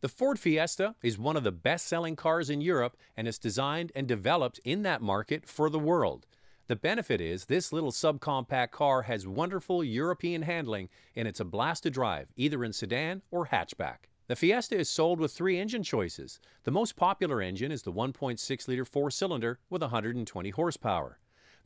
The Ford Fiesta is one of the best selling cars in Europe and is designed and developed in that market for the world. The benefit is this little subcompact car has wonderful European handling and it's a blast to drive, either in sedan or hatchback. The Fiesta is sold with three engine choices. The most popular engine is the 1.6 liter four cylinder with 120 horsepower.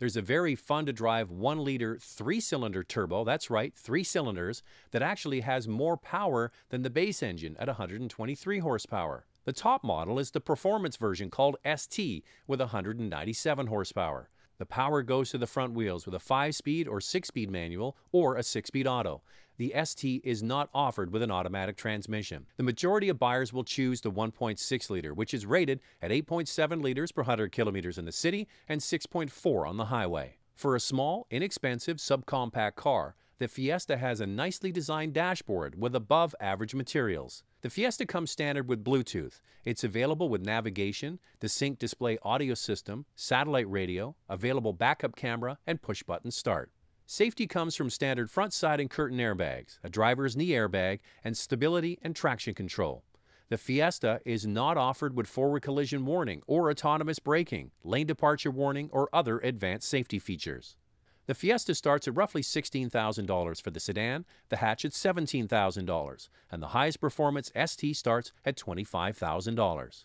There's a very fun to drive one liter three cylinder turbo, that's right, three cylinders, that actually has more power than the base engine at 123 horsepower. The top model is the performance version called ST with 197 horsepower. The power goes to the front wheels with a 5-speed or 6-speed manual or a 6-speed auto. The ST is not offered with an automatic transmission. The majority of buyers will choose the 1.6 liter, which is rated at 8.7 liters per 100 kilometers in the city and 6.4 on the highway. For a small, inexpensive subcompact car, the Fiesta has a nicely designed dashboard with above-average materials. The Fiesta comes standard with Bluetooth. It's available with navigation, the Sync display audio system, satellite radio, available backup camera, and push-button start. Safety comes from standard front side and curtain airbags, a driver's knee airbag, and stability and traction control. The Fiesta is not offered with forward collision warning or autonomous braking, lane departure warning, or other advanced safety features. The Fiesta starts at roughly $16,000 for the sedan, the hatch at $17,000, and the highest performance ST starts at $25,000.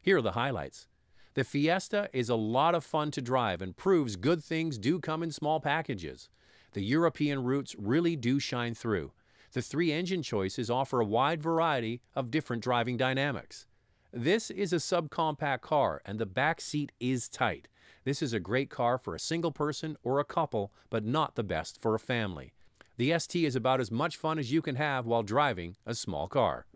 Here are the highlights. The Fiesta is a lot of fun to drive and proves good things do come in small packages. The European roots really do shine through. The three engine choices offer a wide variety of different driving dynamics. This is a subcompact car and the back seat is tight. This is a great car for a single person or a couple, but not the best for a family. The ST is about as much fun as you can have while driving a small car.